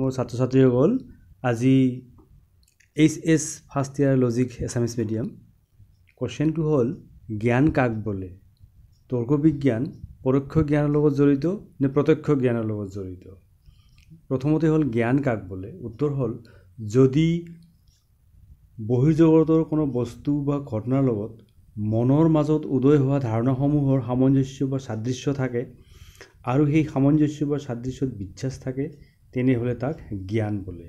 মোৰ ছাত্ৰ ছাত্ৰীসকল আজি H S first year logic Assamese medium কুৱেশ্যনটো হ'ল জ্ঞান কাক বোলে তৰ্ক বিজ্ঞান পৰোক্ষ জ্ঞানৰ লগত জড়িত নে প্ৰত্যক্ষ জ্ঞানৰ লগত জড়িত প্ৰথমতে হ'ল জ্ঞান কাক বোলে উত্তৰ হ'ল যদি বহিৰ্জগতৰ কোনো বস্তু বা ঘটনাৰ লগত মনৰ মাজত উদয় হোৱা ধাৰণাসমূহৰ সামঞ্জস্য বা সাদৃশ্য থাকে আৰু সেই সামঞ্জস্য বা সাদৃশ্যত বিশ্বাস থাকে তেনেহ'লে তাক জ্ঞান বোলে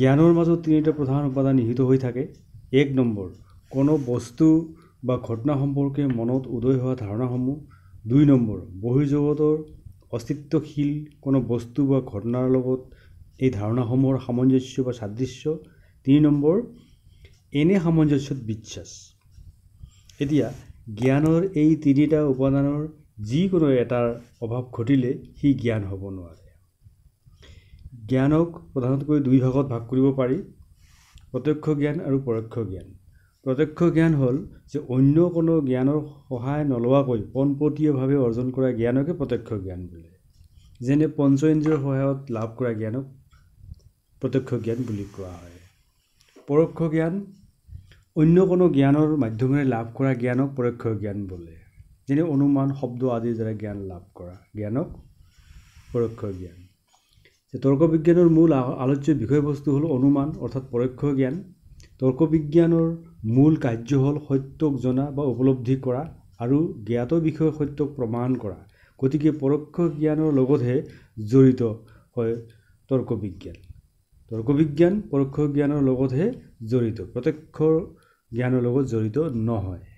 জ্ঞানৰ মাজত তিনিটা প্ৰধান উপাদান নিহিত হৈ থাকে এক নম্বৰ কোনো বস্তু বা ঘটনা সম্পৰ্কে মনত উদয় হোৱা ধাৰণাসমূহ দুই নম্বৰ বহিৰ্জগতৰ অস্তিত্বশীল কোনো বস্তু বা ঘটনাৰ লগত এই ধাৰণাসমূহৰ সামঞ্জস্য বা সাদৃশ্য তিনি নম্বৰ এনে সামঞ্জস্যত বিশ্বাস এতিয়া জ্ঞানৰ এই তিনিটা উপাদানৰ যিকোনো এটাৰ অভাৱ ঘটিলে সি জ্ঞান হ'ব নোৱাৰে জ্ঞানক প্ৰধানকৈ দুই ভাগত ভাগ কৰিব পাৰি প্ৰত্যক্ষ জ্ঞান আৰু পৰোক্ষ জ্ঞান প্ৰত্যক্ষ জ্ঞান হ'ল যে অন্য কোনো জ্ঞানৰ সহায় নলোৱাকৈ পোনপটীয়াভাৱে অৰ্জন কৰা জ্ঞানকে প্ৰত্যক্ষ জ্ঞান বোলে যেনে পঞ্চ ইন্দ্ৰিয়ৰ সহায়ত লাভ কৰা জ্ঞানক প্ৰত্যক্ষ জ্ঞান বুলি কোৱা হয় পৰোক্ষ জ্ঞান অন্য কোনো জ্ঞানৰ মাধ্যমেৰে লাভ কৰা জ্ঞানক পৰোক্ষ জ্ঞান বোলে যেনে অনুমান শব্দ আদিৰ দ্বাৰা জ্ঞান লাভ কৰা জ্ঞানক পৰোক্ষ জ্ঞান যে তৰ্ক বিজ্ঞানৰ মূল আলোচ্য বিষয়বস্তু হ'ল অনুমান অৰ্থাৎ পৰোক্ষ জ্ঞান তৰ্ক বিজ্ঞানৰ মূল কাৰ্য হ'ল সত্যক জনা বা উপলব্ধি কৰা আৰু জ্ঞাত বিষয়ে সত্যক প্ৰমাণ কৰা গতিকে পৰোক্ষ জ্ঞানৰ লগতহে জড়িত হয় তৰ্ক বিজ্ঞান তৰ্ক বিজ্ঞান পৰোক্ষ জ্ঞানৰ লগতহে জড়িত প্ৰত্যক্ষ জ্ঞানৰ লগত জড়িত নহয়